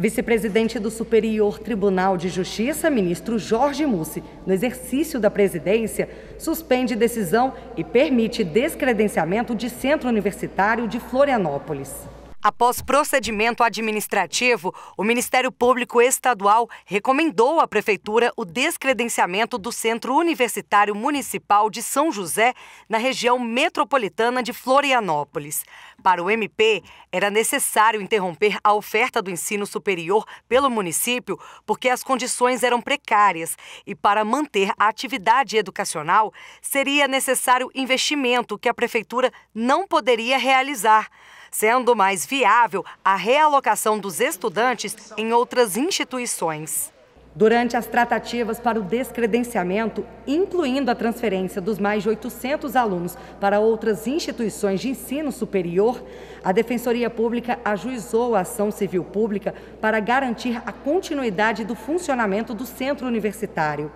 Vice-presidente do Superior Tribunal de Justiça, ministro Jorge Mussi, no exercício da presidência, suspende decisão e permite descredenciamento de centro universitário de Florianópolis. Após procedimento administrativo, o Ministério Público Estadual recomendou à Prefeitura o descredenciamento do Centro Universitário Municipal de São José, na região metropolitana de Florianópolis. Para o MP, era necessário interromper a oferta do ensino superior pelo município, porque as condições eram precárias e, para manter a atividade educacional, seria necessário investimento que a Prefeitura não poderia realizar sendo mais viável a realocação dos estudantes em outras instituições. Durante as tratativas para o descredenciamento, incluindo a transferência dos mais de 800 alunos para outras instituições de ensino superior, a Defensoria Pública ajuizou a ação civil pública para garantir a continuidade do funcionamento do centro universitário.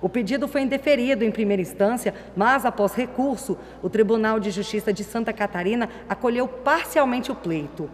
O pedido foi indeferido em primeira instância, mas após recurso, o Tribunal de Justiça de Santa Catarina acolheu parcialmente o pleito.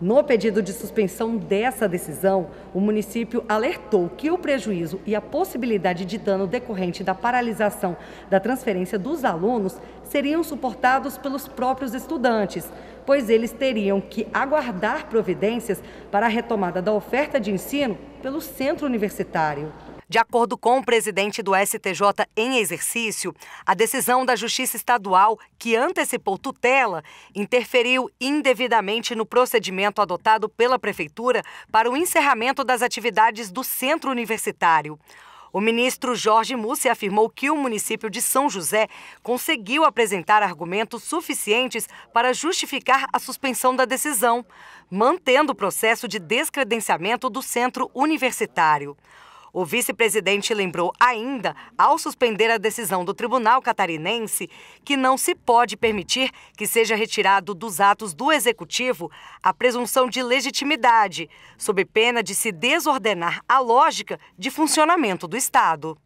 No pedido de suspensão dessa decisão, o município alertou que o prejuízo e a possibilidade de dano decorrente da paralisação da transferência dos alunos seriam suportados pelos próprios estudantes, pois eles teriam que aguardar providências para a retomada da oferta de ensino pelo centro universitário. De acordo com o presidente do STJ em exercício, a decisão da Justiça Estadual, que antecipou tutela, interferiu indevidamente no procedimento adotado pela Prefeitura para o encerramento das atividades do centro universitário. O ministro Jorge Mussi afirmou que o município de São José conseguiu apresentar argumentos suficientes para justificar a suspensão da decisão, mantendo o processo de descredenciamento do centro universitário. O vice-presidente lembrou ainda, ao suspender a decisão do tribunal catarinense, que não se pode permitir que seja retirado dos atos do executivo a presunção de legitimidade, sob pena de se desordenar a lógica de funcionamento do Estado.